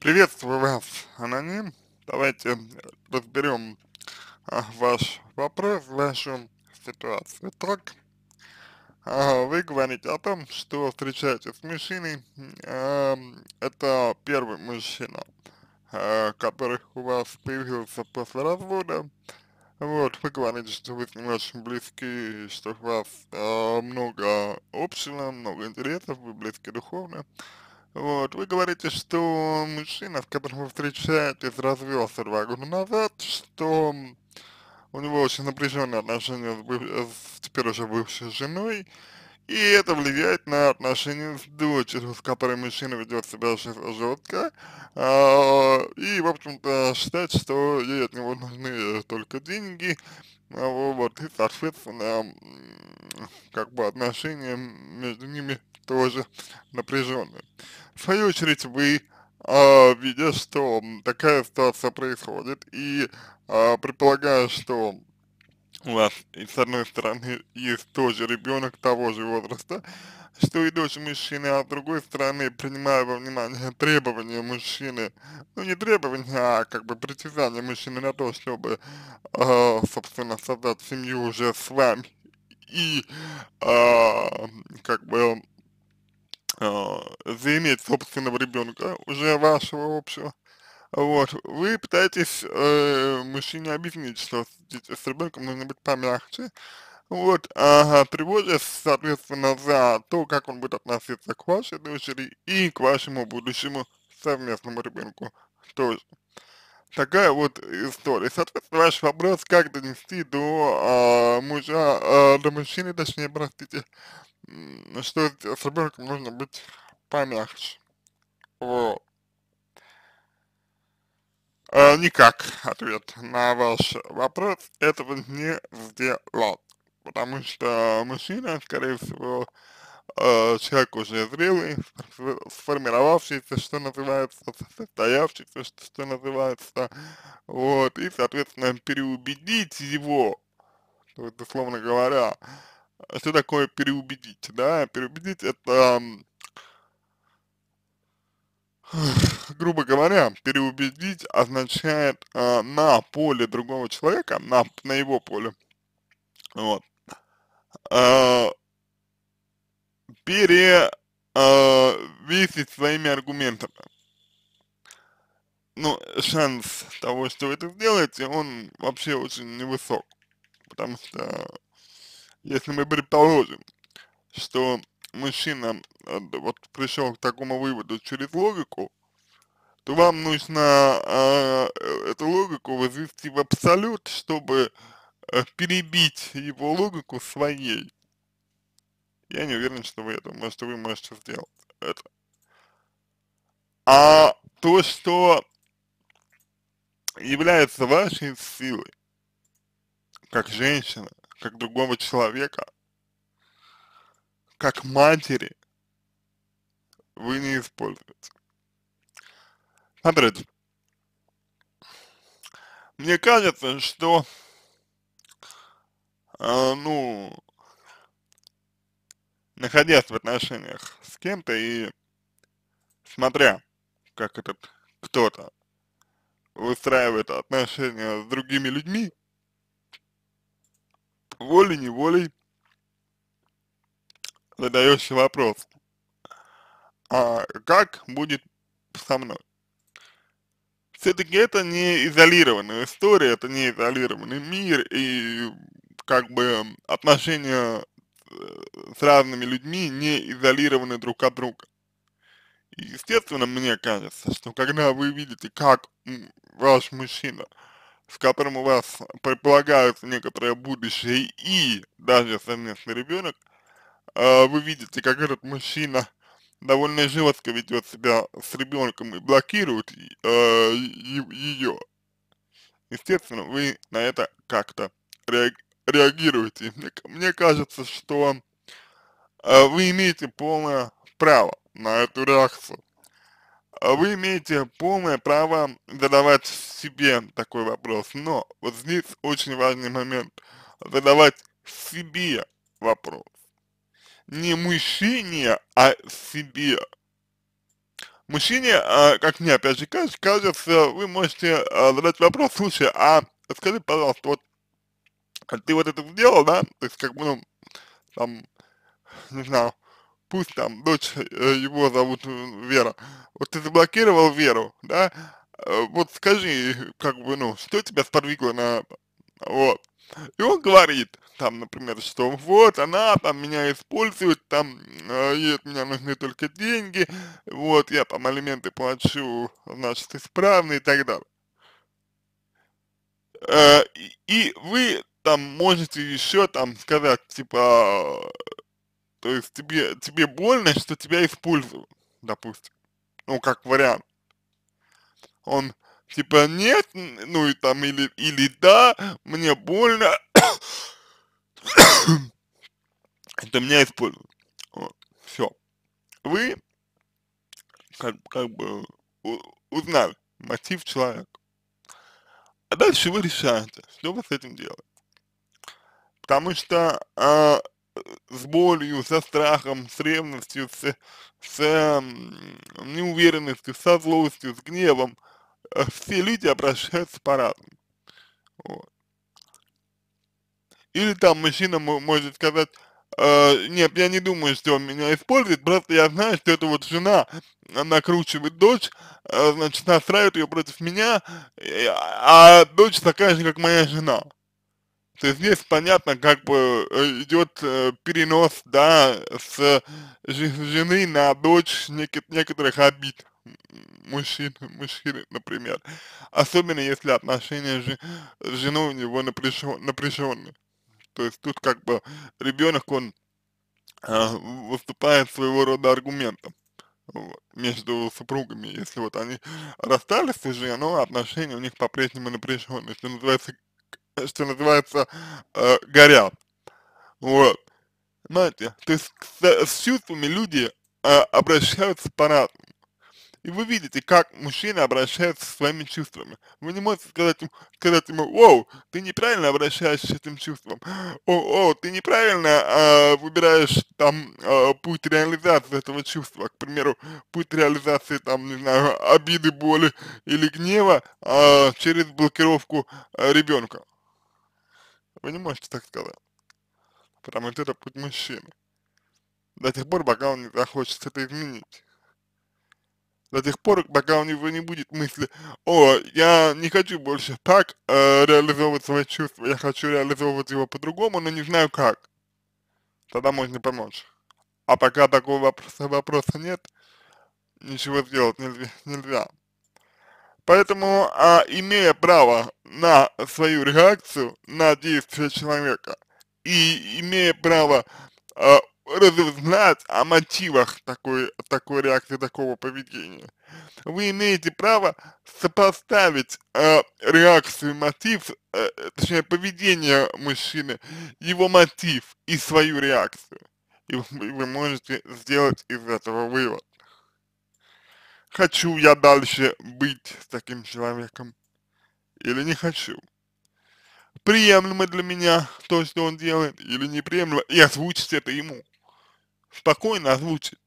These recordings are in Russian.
Приветствую вас, Аноним. Давайте разберем а, ваш вопрос, вашу ситуацию. Так, а, вы говорите о том, что встречаетесь с мужчиной, а, это первый мужчина, а, который у вас появился после развода. Вот, вы говорите, что вы с ним очень близки, что у вас а, много общего, много интересов, вы близки духовно. Вот, вы говорите, что мужчина, с которым вы встречаетесь, развелся два года назад, что у него очень напряженные отношения с, быв... с теперь уже бывшей женой, и это влияет на отношения с дочерью, с которой мужчина ведет себя жестко, а, и, в общем-то, считать, что ей от него нужны только деньги, а, вот, и, соответственно, как бы отношения между ними тоже напряженной. В свою очередь вы э, видя, что такая ситуация происходит, и э, предполагая, что у вас, и с одной стороны, есть тоже ребенок того же возраста, что и дочь мужчины, а с другой стороны, принимая во внимание требования мужчины, ну не требования, а как бы притязания мужчины на то, чтобы, э, собственно, создать семью уже с вами, и э, как бы а, заиметь собственного ребенка, уже вашего общего, вот, вы пытаетесь э, мужчине объяснить, что с, с ребенком нужно быть помягче, вот, ага, тревожишь, соответственно, за то, как он будет относиться к вашей дочери и к вашему будущему совместному ребенку тоже. Такая вот история. Соответственно, ваш вопрос, как донести до э, мужа, э, до мужчины, точнее, простите, что с ребенком нужно быть помягче. Вот. Э, никак ответ на ваш вопрос этого не сделал, потому что мужчина, скорее всего, э, человек уже зрелый, сформировавшийся, что называется, состоявшийся, что, что называется, вот, и, соответственно, переубедить его, то есть, условно говоря, что такое переубедить, да, переубедить это, грубо говоря, переубедить означает э, на поле другого человека, на, на его поле, вот, э, перевесить а, своими аргументами. ну шанс того, что вы это сделаете, он вообще очень невысок. Потому что, если мы предположим, что мужчина э, вот пришел к такому выводу через логику, то вам нужно а, э, эту логику возвести в абсолют, чтобы э, перебить его логику своей. Я не уверен, что вы это, что вы можете сделать это. А то, что является вашей силой, как женщина, как другого человека, как матери, вы не используете. Смотрите, мне кажется, что, э, ну, находясь в отношениях с кем-то и смотря, как этот кто-то выстраивает отношения с другими людьми, волей-неволей задаешься вопрос, а как будет со мной? Все-таки это не изолированная история, это не изолированный мир, и как бы отношения с разными людьми не изолированы друг от друга. И естественно, мне кажется, что когда вы видите, как ваш мужчина, с которым у вас предполагается некоторое будущее и даже совместный ребенок, а, вы видите, как этот мужчина довольно жестко ведет себя с ребенком и блокирует а, ее. Естественно, вы на это как-то реагируете. мне кажется, что а вы имеете полное право на эту реакцию. А вы имеете полное право задавать себе такой вопрос, но вот здесь очень важный момент, задавать себе вопрос. Не мужчине, а себе. Мужчине, а, как мне опять же кажется, вы можете задать вопрос, слушай, а скажи, пожалуйста, вот ты вот это сделал, да, то есть как бы, ну, там, не знаю, пусть там дочь э, его зовут э, Вера, вот ты заблокировал Веру, да, э, вот скажи, как бы, ну, что тебя сподвигло на, вот, и он говорит, там, например, что вот она там меня использует, там, ей от меня нужны только деньги, вот, я там алименты плачу, значит, исправно и так далее. и вы там можете еще там сказать, типа, то есть тебе, тебе больно, что тебя используют, допустим. Ну, как вариант. Он типа нет, ну и там или, или да, мне больно. Это меня используют. Вот, все. Вы как, как бы узнали мотив человека. А дальше вы решаете, что вы с этим делаете. Потому что э, с болью, со страхом, с ревностью, с, с неуверенностью, со злостью, с гневом. Э, все люди обращаются по-разному. Вот. Или там мужчина может сказать, э, нет, я не думаю, что он меня использует, просто я знаю, что это вот жена накручивает дочь, э, значит, настраивает ее против меня, э, а дочь такая же, как моя жена то есть здесь понятно, как бы э, идет э, перенос, да, с жены на дочь некоторых обид мужчин, мужчины, например. Особенно если отношения с женой у него напряженные. То есть тут как бы ребенок, он э, выступает своего рода аргументом между супругами. Если вот они расстались уже, но отношения у них по-прежнему напряженные, что называется что называется, э, горят. Вот. Знаете, то есть с, с чувствами люди э, обращаются по-разному. И вы видите, как мужчины обращаются со своими чувствами. Вы не можете сказать, ему, сказать ему, «Оу, ты неправильно обращаешься с этим чувством», «О, о ты неправильно э, выбираешь там э, путь реализации этого чувства», к примеру, путь реализации там, не знаю, обиды, боли или гнева э, через блокировку э, ребенка. Вы не можете так сказать. Потому что это путь мужчины. До тех пор, пока он не захочет это изменить. До тех пор, пока у него не будет мысли, о, я не хочу больше так э, реализовывать свои чувства, я хочу реализовывать его по-другому, но не знаю как. Тогда можно помочь. А пока такого вопроса, вопроса нет, ничего сделать нельзя. нельзя. Поэтому, а, имея право на свою реакцию на действия человека и имея право а, разузнать о мотивах такой, такой реакции, такого поведения, вы имеете право сопоставить э, реакцию, мотив, э, точнее поведение мужчины, его мотив и свою реакцию. И вы, и вы можете сделать из этого вывод хочу я дальше быть с таким человеком или не хочу. Приемлемо для меня то, что он делает, или неприемлемо, и озвучить это ему. Спокойно озвучить.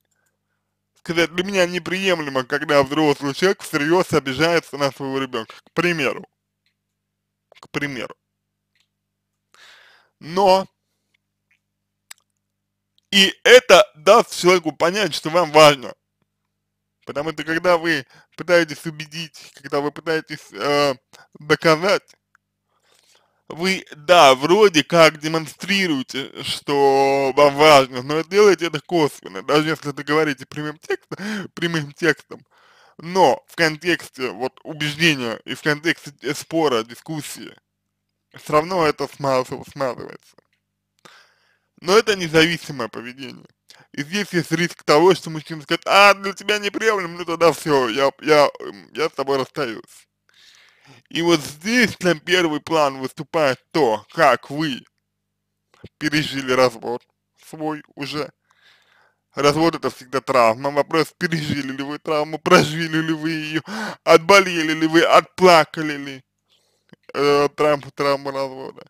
Сказать, для меня неприемлемо, когда взрослый человек всерьез обижается на своего ребенка, к примеру. К примеру. Но и это даст человеку понять, что вам важно – Потому что когда вы пытаетесь убедить, когда вы пытаетесь э, доказать, вы, да, вроде как демонстрируете, что вам важно, но делаете это косвенно, даже если это говорите прямым текстом, прямым текстом. Но в контексте вот убеждения и в контексте спора, дискуссии, все равно это смазывается. Но это независимое поведение. И здесь есть риск того, что мужчина скажет, а, для тебя неприемлемо, ну тогда все, я, я, эм, я с тобой расстаюсь. И вот здесь на первый план выступает то, как вы пережили развод свой уже. Развод это всегда травма. Вопрос, пережили ли вы травму, прожили ли вы ее, отболели ли вы, отплакали ли э, травму, травму развода.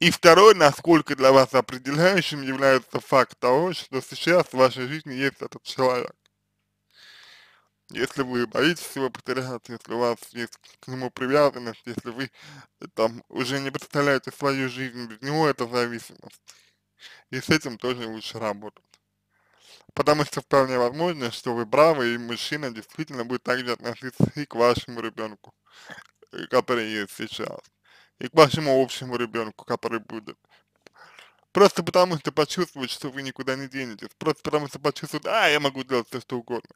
И второй, насколько для вас определяющим является факт того, что сейчас в вашей жизни есть этот человек. Если вы боитесь его потерять, если у вас есть к нему привязанность, если вы э, там уже не представляете свою жизнь без него, это зависимость. И с этим тоже лучше работать. Потому что вполне возможно, что вы правы, и мужчина действительно будет также относиться и к вашему ребенку, э, который есть сейчас и к вашему общему ребенку, который будет. Просто потому, что почувствуют, что вы никуда не денетесь. Просто потому, что почувствуют, а, я могу делать все, что угодно.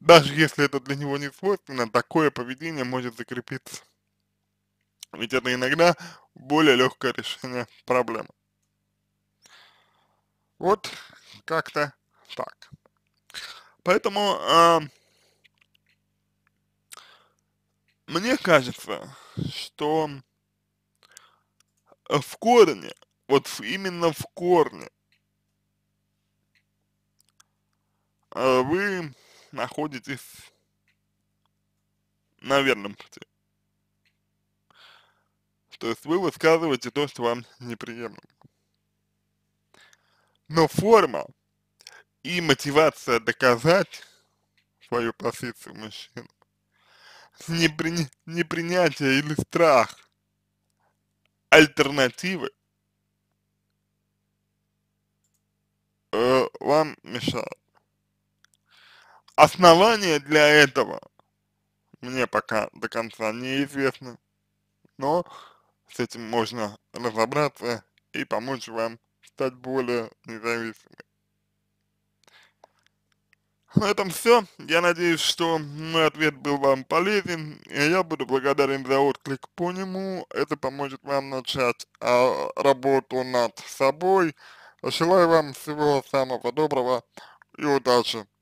Даже если это для него не свойственно, такое поведение может закрепиться. Ведь это иногда более легкое решение проблемы. Вот как-то так. Поэтому э, Мне кажется, что э, в корне, вот именно в корне, э, вы находитесь на верном пути. То есть вы высказываете то, что вам неприемлемо. Но форма и мотивация доказать свою позицию мужчины непри... непринятие или страх альтернативы э, вам мешает Основания для этого мне пока до конца неизвестны, но с этим можно разобраться и помочь вам стать более независимым. На этом все. Я надеюсь, что мой ответ был вам полезен. И я буду благодарен за отклик по нему. Это поможет вам начать а, работу над собой. Желаю вам всего самого доброго и удачи.